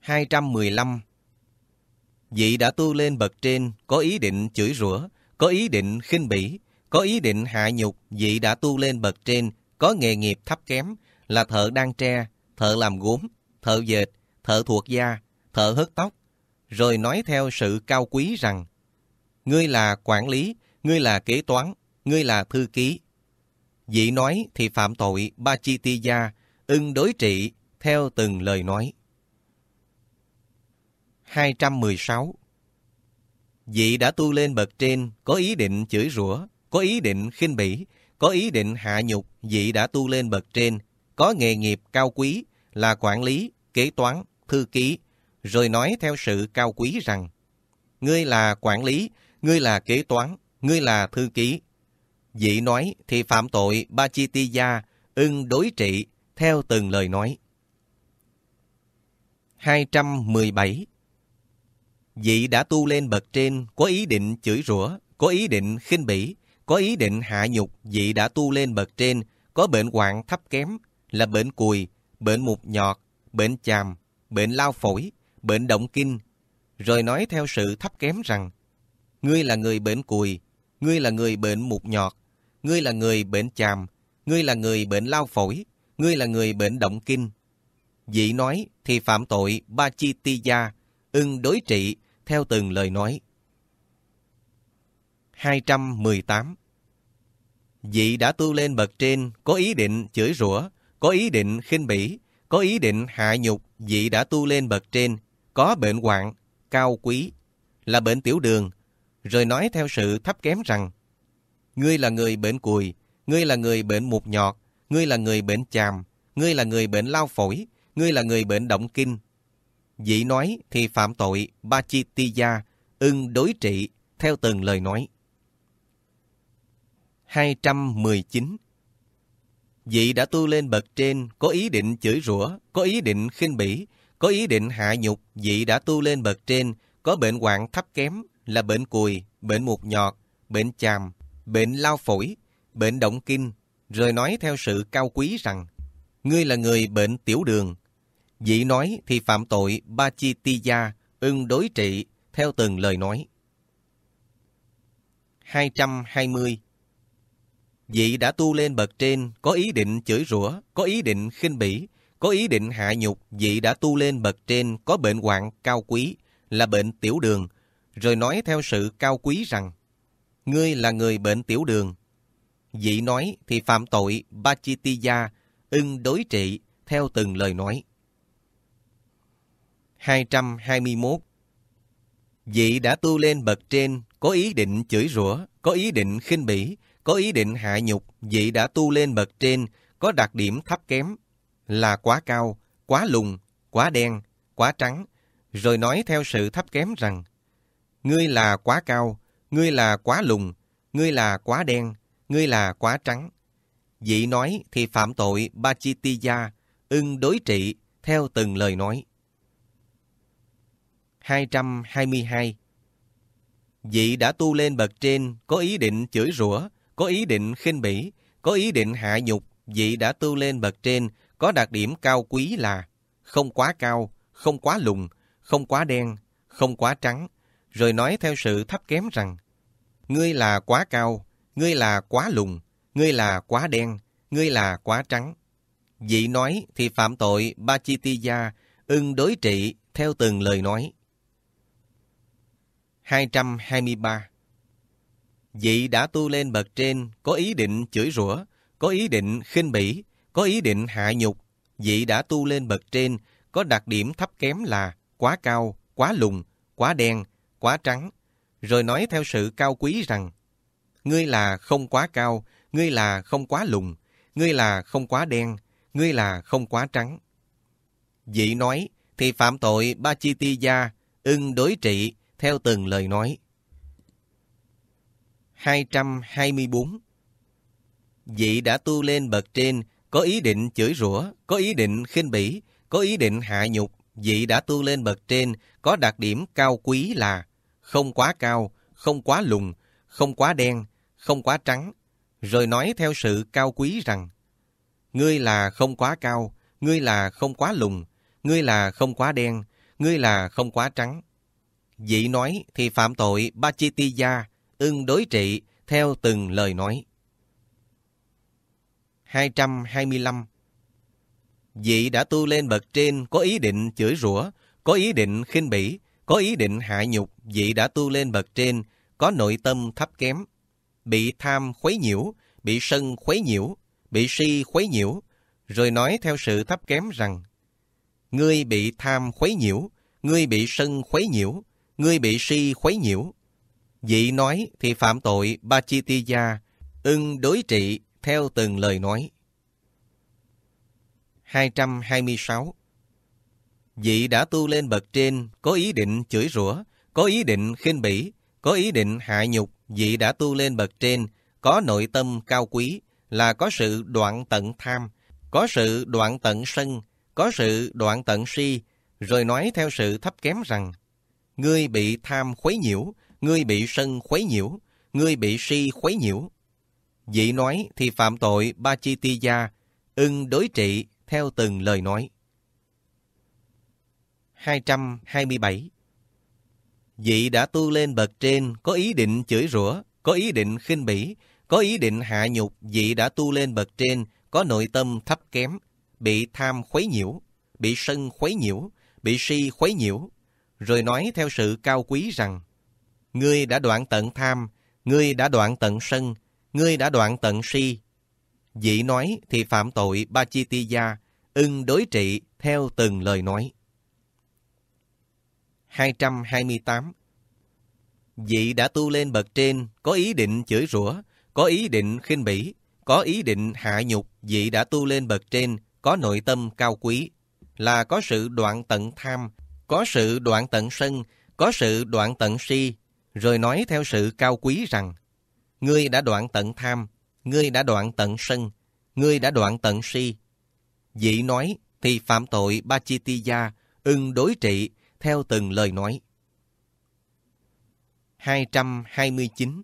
215 Vị đã tu lên bậc trên, có ý định chửi rủa, có ý định khinh bỉ, có ý định hạ nhục, vị đã tu lên bậc trên, có nghề nghiệp thấp kém, là thợ đan tre, thợ làm gốm, thợ dệt, thợ thuộc da, thợ hớt tóc, rồi nói theo sự cao quý rằng Ngươi là quản lý, ngươi là kế toán, ngươi là thư ký. Vị nói thì phạm tội ba chi ti gia, ưng đối trị theo từng lời nói. 216 Vị đã tu lên bậc trên, có ý định chửi rủa, có ý định khinh bỉ, có ý định hạ nhục, vị đã tu lên bậc trên, có nghề nghiệp cao quý, là quản lý, kế toán, thư ký, rồi nói theo sự cao quý rằng, ngươi là quản lý, ngươi là kế toán, ngươi là thư ký. Vị nói thì phạm tội ba chi Bachitiya, ưng đối trị, theo từng lời nói. 217 vị đã tu lên bậc trên có ý định chửi rủa, có ý định khinh bỉ, có ý định hạ nhục, vị đã tu lên bậc trên có bệnh hoạn thấp kém là bệnh cùi, bệnh mục nhọt, bệnh chàm, bệnh lao phổi, bệnh động kinh, rồi nói theo sự thấp kém rằng ngươi là người bệnh cùi, ngươi là người bệnh mục nhọt, ngươi là người bệnh chàm, ngươi là người bệnh lao phổi, ngươi là người bệnh động kinh. vị nói thì phạm tội ba chi ti gia, ưng đối trị theo từng lời nói. 218 vị đã tu lên bậc trên, có ý định chửi rủa, có ý định khinh bỉ, có ý định hạ nhục, vị đã tu lên bậc trên, có bệnh hoạn, cao quý, là bệnh tiểu đường, rồi nói theo sự thấp kém rằng, ngươi là người bệnh cùi, ngươi là người bệnh mụt nhọt, ngươi là người bệnh chàm, ngươi là người bệnh lao phổi, ngươi là người bệnh động kinh, Dị nói thì phạm tội ba chi Bachitiya, ưng đối trị theo từng lời nói. 219 vị đã tu lên bậc trên, có ý định chửi rủa, có ý định khinh bỉ, có ý định hạ nhục, vị đã tu lên bậc trên, có bệnh hoạn thấp kém là bệnh cùi, bệnh mụt nhọt, bệnh chàm, bệnh lao phổi, bệnh động kinh, rồi nói theo sự cao quý rằng, ngươi là người bệnh tiểu đường, Dị nói thì phạm tội ba chi ti gia, ưng đối trị, theo từng lời nói. 220 Dị đã tu lên bậc trên, có ý định chửi rủa, có ý định khinh bỉ, có ý định hạ nhục. Dị đã tu lên bậc trên, có bệnh hoạn cao quý, là bệnh tiểu đường, rồi nói theo sự cao quý rằng, Ngươi là người bệnh tiểu đường. Dị nói thì phạm tội ba chi ti gia, ưng đối trị, theo từng lời nói. 221 Vị đã tu lên bậc trên, có ý định chửi rủa, có ý định khinh bỉ, có ý định hạ nhục, vị đã tu lên bậc trên, có đặc điểm thấp kém, là quá cao, quá lùn quá đen, quá trắng, rồi nói theo sự thấp kém rằng, ngươi là quá cao, ngươi là quá lùn ngươi là quá đen, ngươi là quá trắng. Vị nói thì phạm tội Bachitiya, ưng đối trị theo từng lời nói. 222 Vị đã tu lên bậc trên, có ý định chửi rủa, có ý định khinh bỉ, có ý định hạ nhục. Vị đã tu lên bậc trên, có đặc điểm cao quý là không quá cao, không quá lùn không quá đen, không quá trắng, rồi nói theo sự thấp kém rằng Ngươi là quá cao, ngươi là quá lùn ngươi là quá đen, ngươi là quá trắng. Vị nói thì phạm tội Bachitiya, ưng đối trị theo từng lời nói. 223 Vị đã tu lên bậc trên, có ý định chửi rủa, có ý định khinh bỉ, có ý định hạ nhục. Vị đã tu lên bậc trên, có đặc điểm thấp kém là quá cao, quá lùng, quá đen, quá trắng. Rồi nói theo sự cao quý rằng, ngươi là không quá cao, ngươi là không quá lùng, ngươi là không quá đen, ngươi là không quá trắng. Vị nói, thì phạm tội ba chi ti gia, ưng đối trị, theo từng lời nói. 224 Vị đã tu lên bậc trên, có ý định chửi rủa, có ý định khinh bỉ, có ý định hạ nhục. Vị đã tu lên bậc trên, có đặc điểm cao quý là không quá cao, không quá lùng, không quá đen, không quá trắng, rồi nói theo sự cao quý rằng Ngươi là không quá cao, ngươi là không quá lùng, ngươi là không quá đen, ngươi là không quá trắng dị nói thì phạm tội ba chi Bachitiya, ưng đối trị theo từng lời nói. 225 Dị đã tu lên bậc trên có ý định chửi rủa, có ý định khinh bỉ, có ý định hạ nhục, dị đã tu lên bậc trên, có nội tâm thấp kém, bị tham khuấy nhiễu, bị sân khuấy nhiễu, bị si khuấy nhiễu, rồi nói theo sự thấp kém rằng, Ngươi bị tham khuấy nhiễu, ngươi bị sân khuấy nhiễu, ngươi bị si khuấy nhiễu. vị nói thì phạm tội ba chi ti gia, ưng đối trị theo từng lời nói. 226 vị đã tu lên bậc trên, có ý định chửi rủa, có ý định khinh bỉ, có ý định hạ nhục, vị đã tu lên bậc trên, có nội tâm cao quý, là có sự đoạn tận tham, có sự đoạn tận sân, có sự đoạn tận si, rồi nói theo sự thấp kém rằng ngươi bị tham khuấy nhiễu, ngươi bị sân khuấy nhiễu, ngươi bị si khuấy nhiễu. Dị nói thì phạm tội ba chi ti gia, ưng đối trị theo từng lời nói. 227 Dị đã tu lên bậc trên, có ý định chửi rủa, có ý định khinh bỉ, có ý định hạ nhục, dị đã tu lên bậc trên, có nội tâm thấp kém, bị tham khuấy nhiễu, bị sân khuấy nhiễu, bị si khuấy nhiễu, rồi nói theo sự cao quý rằng Ngươi đã đoạn tận tham, ngươi đã đoạn tận sân, ngươi đã đoạn tận si. Dị nói thì phạm tội ba chi ti gia, ưng đối trị theo từng lời nói. 228 Dị đã tu lên bậc trên, có ý định chửi rủa, có ý định khinh bỉ, có ý định hạ nhục, dị đã tu lên bậc trên, có nội tâm cao quý, là có sự đoạn tận tham, có sự đoạn tận sân, có sự đoạn tận si, rồi nói theo sự cao quý rằng, ngươi đã đoạn tận tham, ngươi đã đoạn tận sân, ngươi đã đoạn tận si. Dị nói thì phạm tội ba chi ti ưng đối trị theo từng lời nói. 229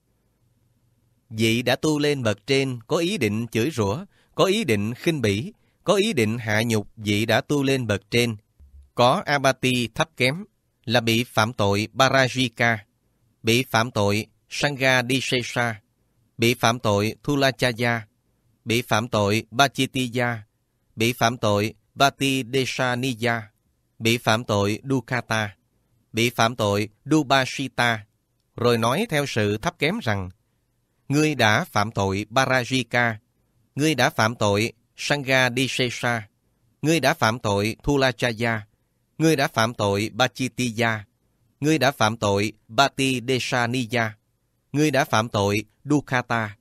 Dị đã tu lên bậc trên có ý định chửi rủa, có ý định khinh bỉ, có ý định hạ nhục dị đã tu lên bậc trên, có Abati thấp kém là bị phạm tội Parajika, bị phạm tội Sangha Disesa, bị phạm tội Thulachaya, bị phạm tội Bachitiya, bị phạm tội Bati Desaniya, bị phạm tội Dukata, bị phạm tội Dubashita, rồi nói theo sự thấp kém rằng, ngươi đã phạm tội Parajika, ngươi đã phạm tội Sangha Disesa, ngươi đã phạm tội Thulachaya, Ngươi đã phạm tội Bachitiya. Ngươi đã phạm tội Bati Deshaniya. Ngươi đã phạm tội Dukata,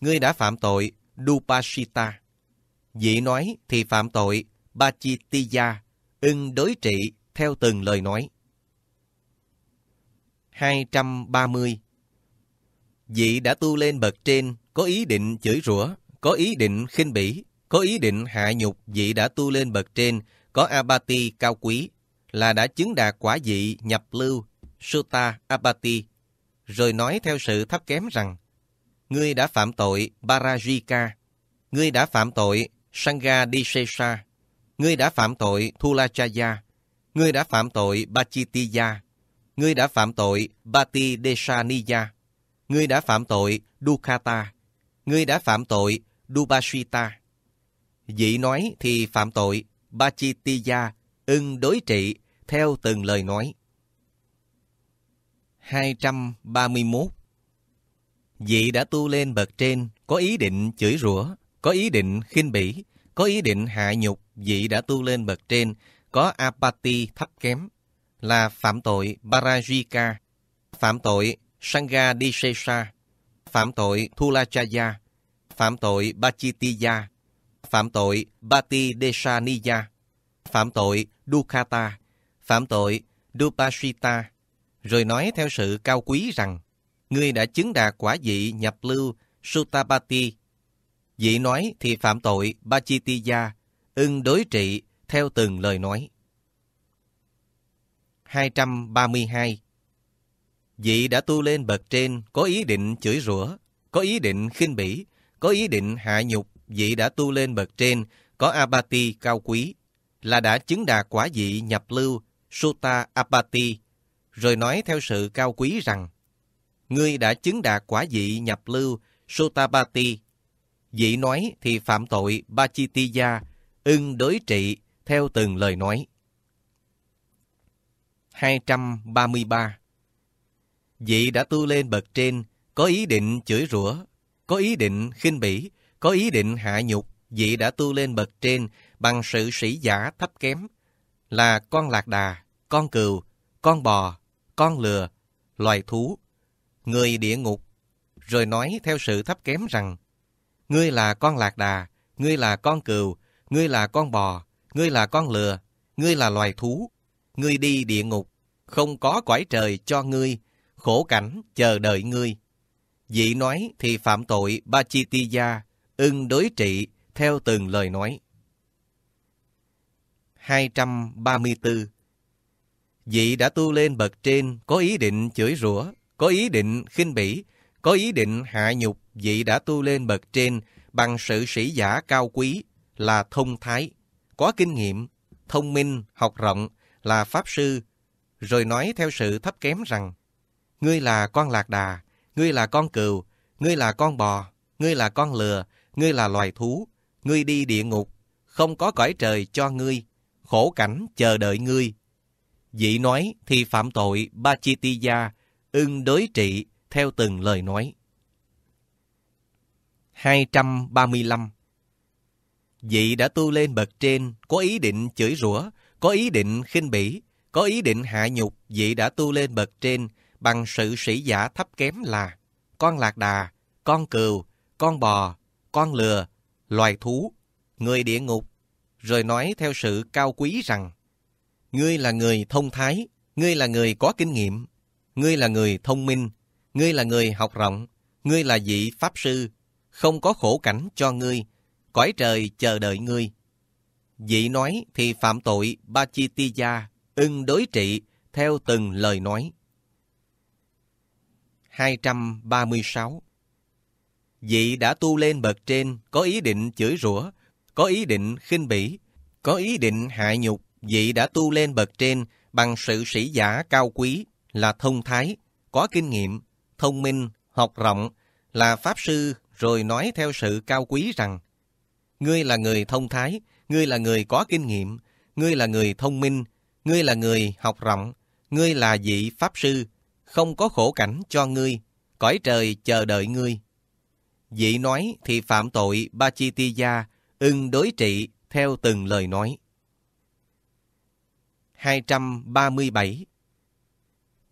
Ngươi đã phạm tội Dupashita. Dị nói thì phạm tội Bachitiya, ưng đối trị theo từng lời nói. 230 Dị đã tu lên bậc trên, có ý định chửi rủa, có ý định khinh bỉ, có ý định hạ nhục, dị đã tu lên bậc trên, có abati cao quý, là đã chứng đạt quả vị nhập lưu Sutta abati, rồi nói theo sự thấp kém rằng, ngươi đã phạm tội Barajika, ngươi đã phạm tội Sangha Disesa, ngươi đã phạm tội Thulachaya, ngươi đã phạm tội Bachitiya, ngươi đã phạm tội Bati Desaniya, ngươi đã phạm tội dukata, ngươi đã phạm tội Dubashita. Dị nói thì phạm tội Bachitiya ưng đối trị theo từng lời nói. 231 Vị đã tu lên bậc trên, có ý định chửi rủa, có ý định khinh bỉ, có ý định hạ nhục, vị đã tu lên bậc trên, có apati thấp kém, là phạm tội Parajika, phạm tội Sangha Disesa, phạm tội Thulachaya, phạm tội Bachitiya, phạm tội Bati Desaniya, phạm tội dukata phạm tội Dupashita, rồi nói theo sự cao quý rằng, ngươi đã chứng đạt quả vị nhập lưu Sutapati. Vị nói thì phạm tội Bachitiya, ưng đối trị theo từng lời nói. 232 Vị đã tu lên bậc trên có ý định chửi rủa, có ý định khinh bỉ, có ý định hạ nhục, vị đã tu lên bậc trên có abati cao quý, là đã chứng đạt quả vị nhập lưu Sutta Apati, rồi nói theo sự cao quý rằng, Ngươi đã chứng đạt quả vị nhập lưu Sutapati. Vị nói thì phạm tội Bachitiya, ưng đối trị theo từng lời nói. 233 Vị đã tu lên bậc trên, có ý định chửi rủa, có ý định khinh bỉ, có ý định hạ nhục, vị đã tu lên bậc trên bằng sự sĩ giả thấp kém, là con lạc đà, con cừu, con bò, con lừa, loài thú, người địa ngục, rồi nói theo sự thấp kém rằng, ngươi là con lạc đà, ngươi là con cừu, ngươi là con bò, ngươi là con lừa, ngươi là loài thú, ngươi đi địa ngục, không có quải trời cho ngươi, khổ cảnh chờ đợi ngươi. Dị nói thì phạm tội ba chi Bachitiya, ưng đối trị theo từng lời nói. 234 Vị đã tu lên bậc trên, có ý định chửi rủa, có ý định khinh bỉ, có ý định hạ nhục, vị đã tu lên bậc trên bằng sự sĩ giả cao quý là thông thái, có kinh nghiệm, thông minh, học rộng là pháp sư, rồi nói theo sự thấp kém rằng, ngươi là con lạc đà, ngươi là con cừu, ngươi là con bò, ngươi là con lừa, ngươi là loài thú, ngươi đi địa ngục, không có cõi trời cho ngươi, khổ cảnh chờ đợi ngươi, Dị nói thì phạm tội ba chi ti gia, ưng đối trị theo từng lời nói. 235 Dị đã tu lên bậc trên, có ý định chửi rủa, có ý định khinh bỉ, có ý định hạ nhục, dị đã tu lên bậc trên bằng sự sĩ giả thấp kém là con lạc đà, con cừu, con bò, con lừa, loài thú, người địa ngục, rồi nói theo sự cao quý rằng Ngươi là người thông thái, ngươi là người có kinh nghiệm, ngươi là người thông minh, ngươi là người học rộng, ngươi là vị pháp sư, không có khổ cảnh cho ngươi, cõi trời chờ đợi ngươi. Vị nói thì phạm tội ba chi ti gia, ưng đối trị theo từng lời nói. 236 Vị đã tu lên bậc trên, có ý định chửi rủa, có ý định khinh bỉ, có ý định hại nhục, vị đã tu lên bậc trên bằng sự sĩ giả cao quý, là thông thái, có kinh nghiệm, thông minh, học rộng, là pháp sư rồi nói theo sự cao quý rằng Ngươi là người thông thái, ngươi là người có kinh nghiệm, ngươi là người thông minh, ngươi là người học rộng, ngươi là vị pháp sư, không có khổ cảnh cho ngươi, cõi trời chờ đợi ngươi. Vị nói thì phạm tội ba chi ti gia, ưng đối trị theo từng lời nói. 237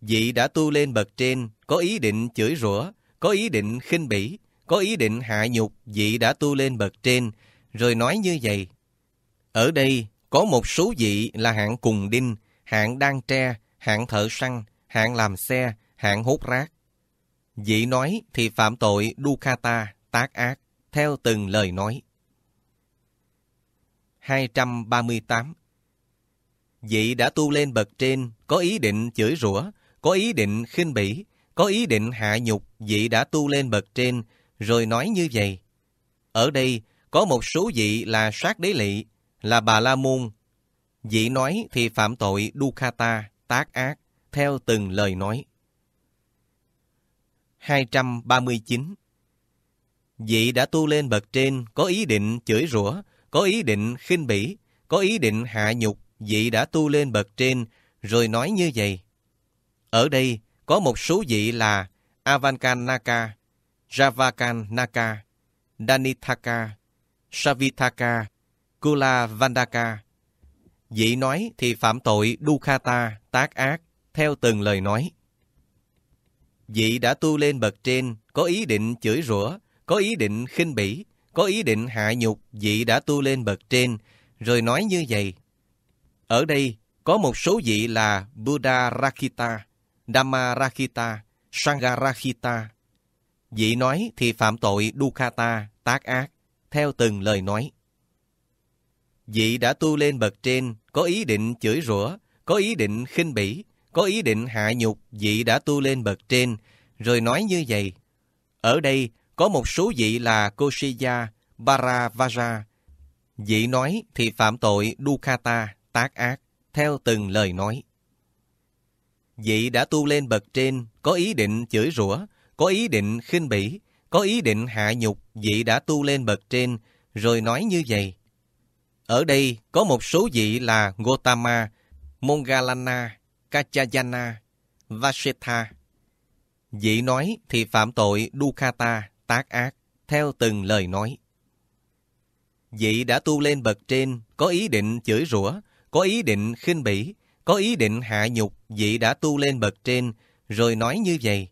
Vị đã tu lên bậc trên, có ý định chửi rủa, có ý định khinh bỉ, có ý định hạ nhục vị đã tu lên bậc trên, rồi nói như vậy. Ở đây có một số vị là hạng cùng đinh, hạng đan tre, hạng thợ săn, hạng làm xe, hạng hút rác. Vị nói thì phạm tội Dukkata, tác ác, theo từng lời nói. 238 Vị đã tu lên bậc trên, có ý định chửi rủa, có ý định khinh bỉ, có ý định hạ nhục, vị đã tu lên bậc trên, rồi nói như vậy. Ở đây, có một số vị là sát đế lị, là bà la môn. Vị nói thì phạm tội dukkata, tác ác, theo từng lời nói. 239 Vị đã tu lên bậc trên, có ý định chửi rủa, có ý định khinh bỉ, có ý định hạ nhục, vị đã tu lên bậc trên, rồi nói như vậy. Ở đây có một số vị là Avankan Naka, Danithaka, Savithaka, Kula Vandaka. Vị nói thì phạm tội Dukhata, tác ác, theo từng lời nói. Vị đã tu lên bậc trên, có ý định chửi rủa, có ý định khinh bỉ, có ý định hạ nhục, vị đã tu lên bậc trên, rồi nói như vậy. Ở đây có một số vị là Buddha Rakita, Dhamma Rakita, Sangha Rakita. Vị nói thì phạm tội Dukkata, tác ác, theo từng lời nói. Vị đã tu lên bậc trên, có ý định chửi rủa, có ý định khinh bỉ, có ý định hạ nhục, vị đã tu lên bậc trên, rồi nói như vậy. Ở đây có một số vị là Koshiya, Baravaja. Vị nói thì phạm tội Dukkata, tác ác, theo từng lời nói. Vị đã tu lên bậc trên, có ý định chửi rủa, có ý định khinh bỉ, có ý định hạ nhục, vị đã tu lên bậc trên, rồi nói như vậy. Ở đây có một số vị là Gotama, Mongalana, Kachayana, Vasetha. Vị nói thì phạm tội Dukkata, tác ác, theo từng lời nói. Vị đã tu lên bậc trên, có ý định chửi rủa, có ý định khinh bỉ, có ý định hạ nhục vị đã tu lên bậc trên, rồi nói như vậy.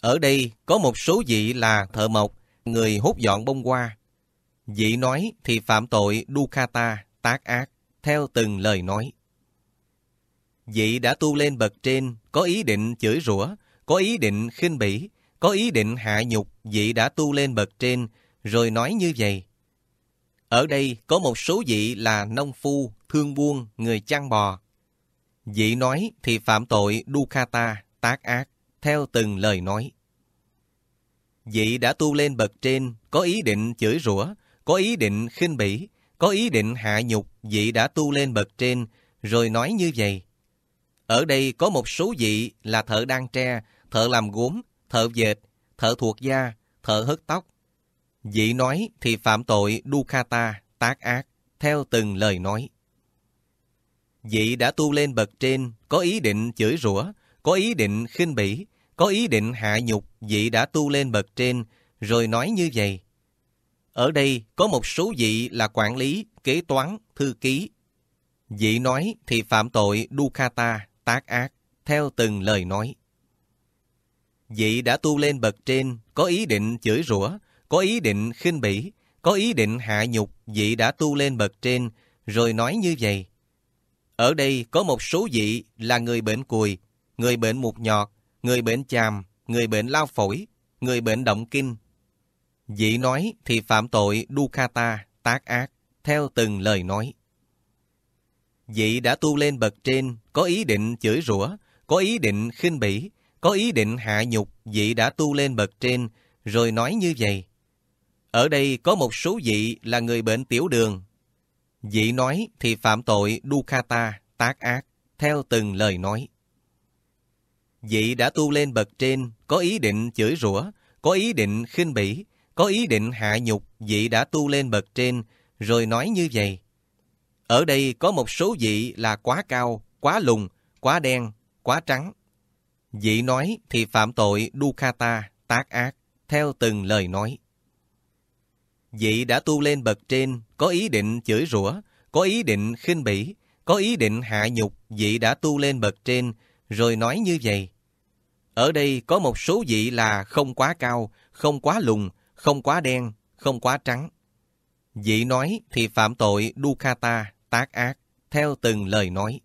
Ở đây có một số vị là thợ mộc, người hút dọn bông hoa. Vị nói thì phạm tội dukata tác ác, theo từng lời nói. Vị đã tu lên bậc trên, có ý định chửi rủa, có ý định khinh bỉ, có ý định hạ nhục vị đã tu lên bậc trên, rồi nói như vậy. Ở đây có một số vị là nông phu, thương buôn, người chăn bò. Vị nói thì phạm tội dukata tác ác, theo từng lời nói. Vị đã tu lên bậc trên, có ý định chửi rủa, có ý định khinh bỉ, có ý định hạ nhục, vị đã tu lên bậc trên, rồi nói như vậy. Ở đây có một số vị là thợ đan tre, thợ làm gốm, thợ dệt, thợ thuộc da, thợ hớt tóc, Dị nói thì phạm tội Dukkata, tác ác, theo từng lời nói. Dị đã tu lên bậc trên, có ý định chửi rủa, có ý định khinh bỉ, có ý định hạ nhục, dị đã tu lên bậc trên, rồi nói như vậy. Ở đây có một số dị là quản lý, kế toán, thư ký. Dị nói thì phạm tội Dukkata, tác ác, theo từng lời nói. Dị đã tu lên bậc trên, có ý định chửi rủa, có ý định khinh bỉ, có ý định hạ nhục vị đã tu lên bậc trên, rồi nói như vậy. Ở đây có một số vị là người bệnh cùi, người bệnh mụt nhọt, người bệnh chàm, người bệnh lao phổi, người bệnh động kinh. Vị nói thì phạm tội Dukkata, tác ác, theo từng lời nói. Vị đã tu lên bậc trên, có ý định chửi rủa, có ý định khinh bỉ, có ý định hạ nhục vị đã tu lên bậc trên, rồi nói như vậy. Ở đây có một số vị là người bệnh tiểu đường. Vị nói thì phạm tội dukata tác ác, theo từng lời nói. Vị đã tu lên bậc trên, có ý định chửi rủa, có ý định khinh bỉ, có ý định hạ nhục, vị đã tu lên bậc trên, rồi nói như vậy. Ở đây có một số vị là quá cao, quá lùng, quá đen, quá trắng. Vị nói thì phạm tội dukata tác ác, theo từng lời nói. Vị đã tu lên bậc trên, có ý định chửi rủa, có ý định khinh bỉ, có ý định hạ nhục, vị đã tu lên bậc trên, rồi nói như vậy. Ở đây có một số vị là không quá cao, không quá lùn không quá đen, không quá trắng. Vị nói thì phạm tội Dukkata, tác ác, theo từng lời nói.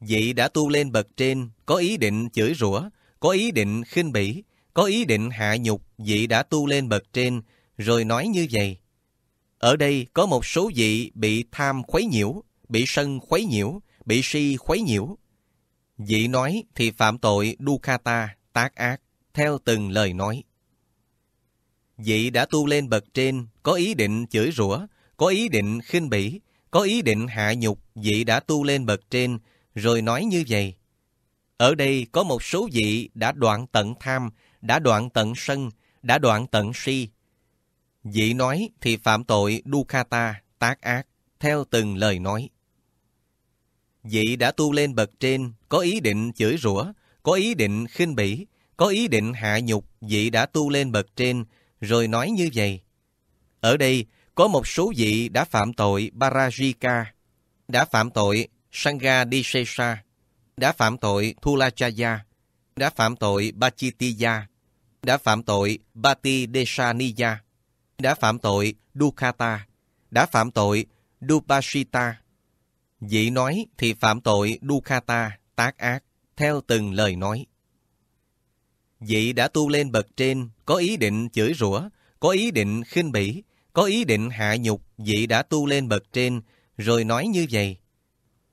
Vị đã tu lên bậc trên, có ý định chửi rủa, có ý định khinh bỉ, có ý định hạ nhục, vị đã tu lên bậc trên, rồi nói như vậy. Ở đây có một số vị bị tham khuấy nhiễu, bị sân khuấy nhiễu, bị si khuấy nhiễu. Vị nói thì phạm tội dukkata, tác ác, theo từng lời nói. Vị đã tu lên bậc trên, có ý định chửi rủa, có ý định khinh bỉ, có ý định hạ nhục, vị đã tu lên bậc trên, rồi nói như vậy. Ở đây có một số vị đã đoạn tận tham, đã đoạn tận sân, đã đoạn tận si, Dị nói thì phạm tội Dukkata, tác ác, theo từng lời nói. Dị đã tu lên bậc trên, có ý định chửi rủa, có ý định khinh bỉ, có ý định hạ nhục, dị đã tu lên bậc trên, rồi nói như vậy. Ở đây, có một số vị đã phạm tội Parajika, đã phạm tội Sangadisesa, đã phạm tội Thulachaya, đã phạm tội Bachitiya, đã phạm tội bati deshaniya đã phạm tội Dukkata, đã phạm tội Dupashita. vị nói thì phạm tội Dukkata, tác ác, theo từng lời nói. vị đã tu lên bậc trên, có ý định chửi rủa, có ý định khinh bỉ, có ý định hạ nhục, vị đã tu lên bậc trên, rồi nói như vậy.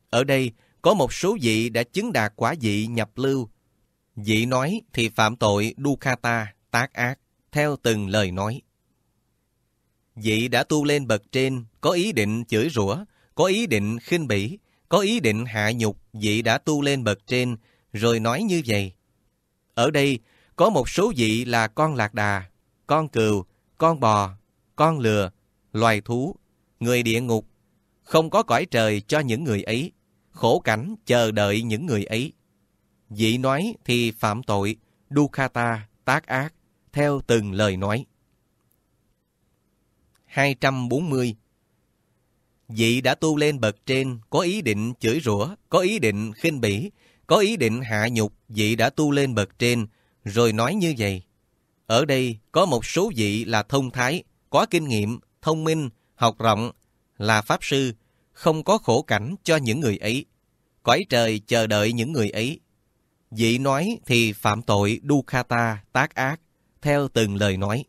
Ở đây, có một số vị đã chứng đạt quả vị nhập lưu. Vị nói thì phạm tội Dukkata, tác ác, theo từng lời nói. Vị đã tu lên bậc trên, có ý định chửi rủa, có ý định khinh bỉ, có ý định hạ nhục, vị đã tu lên bậc trên, rồi nói như vậy. Ở đây, có một số vị là con lạc đà, con cừu, con bò, con lừa, loài thú, người địa ngục. Không có cõi trời cho những người ấy, khổ cảnh chờ đợi những người ấy. Vị nói thì phạm tội, Dukkata, tác ác, theo từng lời nói. 240 Vị đã tu lên bậc trên, có ý định chửi rủa, có ý định khinh bỉ, có ý định hạ nhục, vị đã tu lên bậc trên, rồi nói như vậy. Ở đây có một số vị là thông thái, có kinh nghiệm, thông minh, học rộng, là pháp sư, không có khổ cảnh cho những người ấy. Cõi trời chờ đợi những người ấy. Vị nói thì phạm tội Dukkata tác ác, theo từng lời nói.